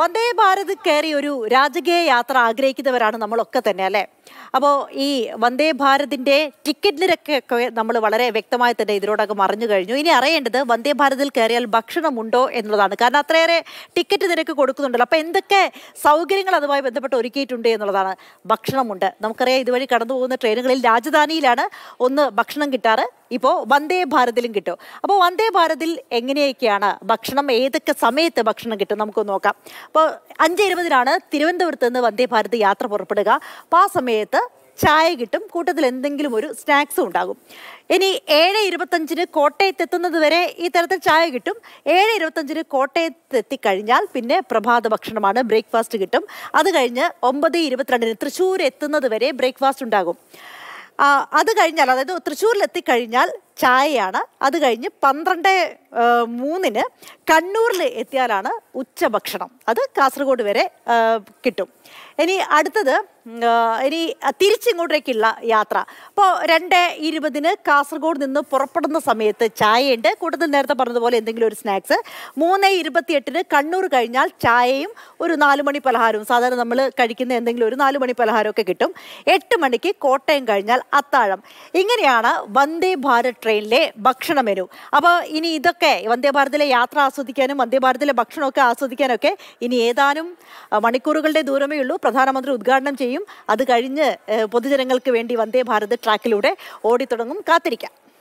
വന്ദേ ഭാരത് കയറി ഒരു രാജകീയ യാത്ര ആഗ്രഹിക്കുന്നവരാണ് നമ്മളൊക്കെ തന്നെ അല്ലേ അപ്പോൾ ഈ വന്ദേ ഭാരതിൻ്റെ ടിക്കറ്റ് നിരക്കൊക്കെ നമ്മൾ വളരെ വ്യക്തമായി തന്നെ ഇതിനോടൊക്കെ മറിഞ്ഞു കഴിഞ്ഞു ഇനി അറിയേണ്ടത് വന്ദേ ഭാരതിൽ കയറിയാൽ ഭക്ഷണമുണ്ടോ എന്നുള്ളതാണ് കാരണം അത്രയേറെ ടിക്കറ്റ് നിരക്ക് കൊടുക്കുന്നുണ്ടല്ലോ അപ്പോൾ എന്തൊക്കെ സൗകര്യങ്ങൾ അതുമായി ബന്ധപ്പെട്ട് ഒരുക്കിയിട്ടുണ്ട് എന്നുള്ളതാണ് ഭക്ഷണമുണ്ട് നമുക്കറിയാം ഇതുവഴി കടന്നു പോകുന്ന ട്രെയിനുകളിൽ രാജധാനിയിലാണ് ഒന്ന് ഭക്ഷണം കിട്ടാറ് ഇപ്പോൾ വന്ദേ ഭാരതിലും കിട്ടും അപ്പോൾ വന്ദേ ഭാരതിൽ എങ്ങനെയൊക്കെയാണ് ഭക്ഷണം ഏതൊക്കെ സമയത്ത് ഭക്ഷണം കിട്ടും നമുക്ക് നോക്കാം അപ്പോൾ അഞ്ച് ഇരുപതിനാണ് തിരുവനന്തപുരത്ത് നിന്ന് വന്ദേ ഭാരത് യാത്ര പുറപ്പെടുക അപ്പോൾ ആ സമയത്ത് ചായ കിട്ടും കൂട്ടത്തിൽ എന്തെങ്കിലും ഒരു സ്നാക്സും ഉണ്ടാകും ഇനി ഏഴ് ഇരുപത്തഞ്ചിന് കോട്ടയത്ത് എത്തുന്നത് വരെ ഈ തരത്തിൽ ചായ കിട്ടും ഏഴ് ഇരുപത്തഞ്ചിന് കോട്ടയത്ത് എത്തിക്കഴിഞ്ഞാൽ പിന്നെ പ്രഭാത ഭക്ഷണമാണ് ബ്രേക്ക്ഫാസ്റ്റ് കിട്ടും അത് കഴിഞ്ഞ് ഒമ്പത് ഇരുപത്തിരണ്ടിന് തൃശ്ശൂർ എത്തുന്നത് വരെ ബ്രേക്ക്ഫാസ്റ്റ് ഉണ്ടാകും അത് കഴിഞ്ഞാൽ അതായത് തൃശ്ശൂരിലെത്തിക്കഴിഞ്ഞാൽ ചായയാണ് അത് കഴിഞ്ഞ് പന്ത്രണ്ട് മൂന്നിന് കണ്ണൂരിൽ എത്തിയാലാണ് ഉച്ചഭക്ഷണം അത് കാസർഗോഡ് വരെ കിട്ടും ഇനി അടുത്തത് ഇനി തിരിച്ചിങ്ങോട്ടേക്കുള്ള യാത്ര അപ്പോൾ രണ്ട് ഇരുപതിന് കാസർഗോഡ് നിന്ന് പുറപ്പെടുന്ന സമയത്ത് ചായയുണ്ട് കൂടുതൽ നേരത്തെ പറഞ്ഞതുപോലെ എന്തെങ്കിലും ഒരു സ്നാക്സ് മൂന്ന് ഇരുപത്തിയെട്ടിന് കണ്ണൂർ കഴിഞ്ഞാൽ ചായയും ഒരു നാല് മണി പലഹാരവും സാധാരണ നമ്മൾ കഴിക്കുന്ന എന്തെങ്കിലും ഒരു നാല് മണി പലഹാരമൊക്കെ കിട്ടും എട്ട് മണിക്ക് കോട്ടയം കഴിഞ്ഞാൽ അത്താഴം ഇങ്ങനെയാണ് വന്ദേ ഭാരത് ട്രെയിനിലെ ഭക്ഷണ മെനു അപ്പോൾ ഇനി ഇതൊക്കെ വന്ദേഭാരതിലെ യാത്ര ആസ്വദിക്കാനും വന്ദേഭാരതിലെ ഭക്ഷണമൊക്കെ ആസ്വദിക്കാനൊക്കെ ഇനി ഏതാനും മണിക്കൂറുകളുടെ ദൂരമേ ഉള്ളൂ പ്രധാനമന്ത്രി ഉദ്ഘാടനം ചെയ്യും അത് കഴിഞ്ഞ് പൊതുജനങ്ങൾക്ക് വേണ്ടി വന്ദേഭാരത് ട്രാക്കിലൂടെ ഓടിത്തുടങ്ങും കാത്തിരിക്കാം